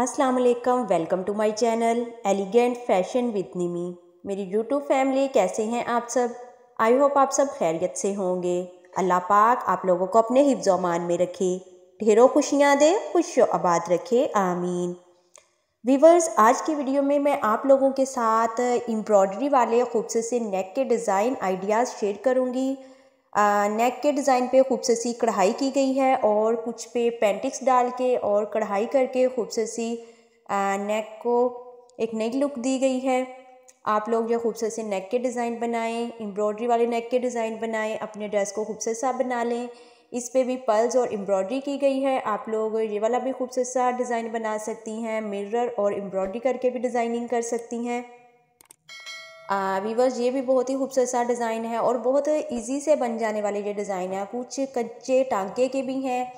अस्सलाम वालेकुम welcome to my channel elegant fashion with Nimi मेरी यूट्यूब फैमिली कैसे हैं आप सब आई होप आप सब खैरियत से होंगे अल्लाह पाक आप लोगों को अपने हिफ्जमान में रखे ढेरों खुशियाँ दे खुश आबाद रखे आमीन वीवर्स आज की वीडियो में मैं आप लोगों के साथ एम्ब्रॉयडरी वाले खूबसे से नेक के डिज़ाइन आइडियाज़ शेयर करूँगी नेक के डिज़ाइन पे खूब से सी कढ़ाई की गई है और कुछ पे पेंटिक्स डाल के और कढ़ाई करके खूब से सी नेक को एक नई लुक दी गई है आप लोग जो खूब से नेक के डिज़ाइन बनाएं एम्ब्रॉयडरी वाले नेक के डिज़ाइन बनाएं अपने ड्रेस को खूब सा बना लें इस पे भी पल्स और एम्ब्रॉयडरी की गई है आप लोग ये वाला भी खूब सा डिज़ाइन बना सकती हैं मिरर और एम्ब्रॉयडरी करके भी डिज़ाइनिंग कर सकती हैं वीवर्स ये भी बहुत ही खूबसूरत सा डिज़ाइन है और बहुत इजी से बन जाने वाले ये डिज़ाइन है कुछ कच्चे टांके के भी हैं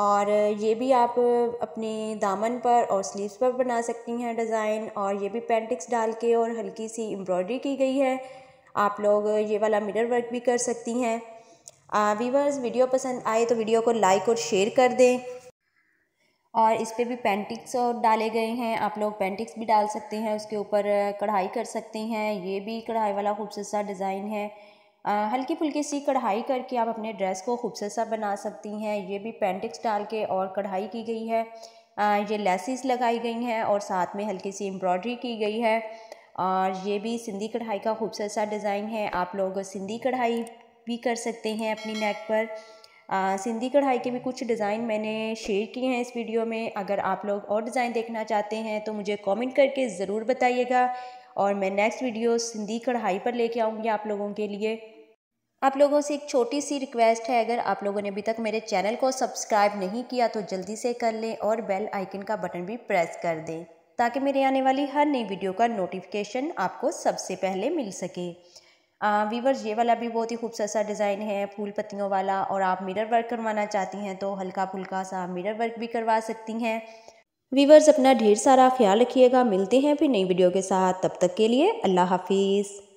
और ये भी आप अपने दामन पर और स्लीव्स पर बना सकती हैं डिज़ाइन और ये भी पेंटिक्स डाल के और हल्की सी एम्ब्रॉयडरी की गई है आप लोग ये वाला मिरर वर्क भी कर सकती हैं वीवर्स वीडियो पसंद आए तो वीडियो को लाइक और शेयर कर दें और इस पर भी पेंटिक्स डाले गए हैं आप लोग पेंटिक्स भी डाल सकते हैं उसके ऊपर कढ़ाई कर सकते हैं ये भी कढ़ाई वाला खूबसूरत सा डिज़ाइन है हल्की फुल्की सी कढ़ाई करके आप अपने ड्रेस को खूबसूरत सा बना सकती हैं ये भी पेंटिक्स डाल के और कढ़ाई की गई है आ, ये लेसिस लगाई गई हैं और साथ में हल्की सी एम्ब्रॉयडरी की गई है और ये भी सिंधी कढ़ाई का खूबसूरत सा डिज़ाइन है आप लोग सिंधी कढ़ाई भी कर सकते हैं अपनी नेक पर सिंधी कढ़ाई के भी कुछ डिज़ाइन मैंने शेयर किए हैं इस वीडियो में अगर आप लोग और डिज़ाइन देखना चाहते हैं तो मुझे कमेंट करके ज़रूर बताइएगा और मैं नेक्स्ट वीडियो सिंधी कढ़ाई पर लेके आऊँगी आप लोगों के लिए आप लोगों से एक छोटी सी रिक्वेस्ट है अगर आप लोगों ने अभी तक मेरे चैनल को सब्सक्राइब नहीं किया तो जल्दी से कर लें और बेल आइकन का बटन भी प्रेस कर दें ताकि मेरे आने वाली हर नई वीडियो का नोटिफिकेशन आपको सबसे पहले मिल सके वीवर्स ये वाला भी बहुत ही खूबसूरत सा डिज़ाइन है फूल पत्तियों वाला और आप मिरर वर्क करवाना चाहती हैं तो हल्का फुल्का सा मिरर वर्क भी करवा सकती हैं वीवर्स अपना ढेर सारा ख्याल रखिएगा मिलते हैं फिर नई वीडियो के साथ तब तक के लिए अल्लाह हाफिज़